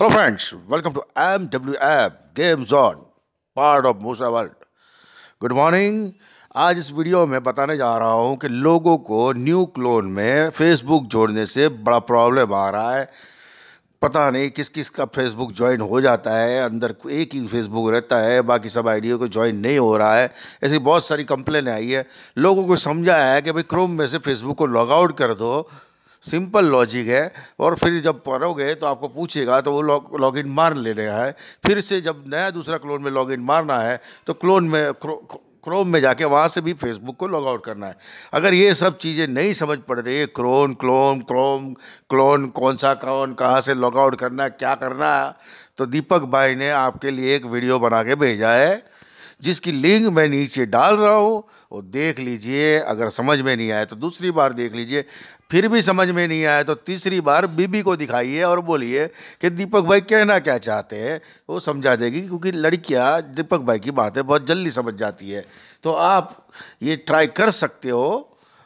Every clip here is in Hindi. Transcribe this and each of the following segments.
hello friends welcome to M W F game zone part of Mosa world good morning आज इस वीडियो में बताने जा रहा हूँ कि लोगों को न्यू क्लोन में फेसबुक जोड़ने से बड़ा प्रॉब्लम आ रहा है पता नहीं किस किस का फेसबुक ज्वाइन हो जाता है अंदर एक ही फेसबुक रहता है बाकी सब आईडियो को ज्वाइन नहीं हो रहा है ऐसी बहुत सारी कंप्लेन आई है लोगों को समझाया है कि भाई क्रोम में से फेसबुक को लॉग आउट कर दो सिंपल लॉजिक है और फिर जब पढ़ोगे तो आपको पूछेगा तो वो लॉग इन मार ले रहा है फिर से जब नया दूसरा क्लोन में लॉग इन मारना है तो क्लोन में क्रो, क्रोम में जाके वहाँ से भी फेसबुक को लॉग आउट करना है अगर ये सब चीज़ें नहीं समझ पड़ रही है क्रोन क्लोन क्रोम क्लोन कौन सा कौन कहाँ से लॉग आउट करना है क्या करना है तो दीपक भाई ने आपके लिए एक वीडियो बना के भेजा है जिसकी लिंक मैं नीचे डाल रहा हूँ वो देख लीजिए अगर समझ में नहीं आया तो दूसरी बार देख लीजिए फिर भी समझ में नहीं आया तो तीसरी बार बीबी को दिखाइए और बोलिए कि दीपक भाई कहना क्या चाहते हैं वो समझा देगी क्योंकि लड़कियाँ दीपक भाई की बातें बहुत जल्दी समझ जाती है तो आप ये ट्राई कर सकते हो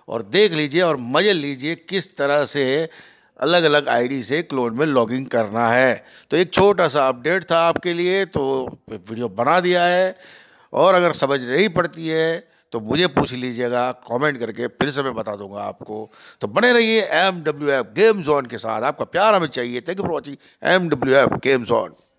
और देख लीजिए और मज़े लीजिए किस तरह से अलग अलग आईडी से क्लोन में लॉगिंग करना है तो एक छोटा सा अपडेट था आपके लिए तो वीडियो बना दिया है और अगर समझ नहीं पड़ती है तो मुझे पूछ लीजिएगा कमेंट करके फिर से मैं बता दूंगा आपको तो बने रहिए M W F game zone के साथ आपका प्यार हमें चाहिए thank you for watching M W F game zone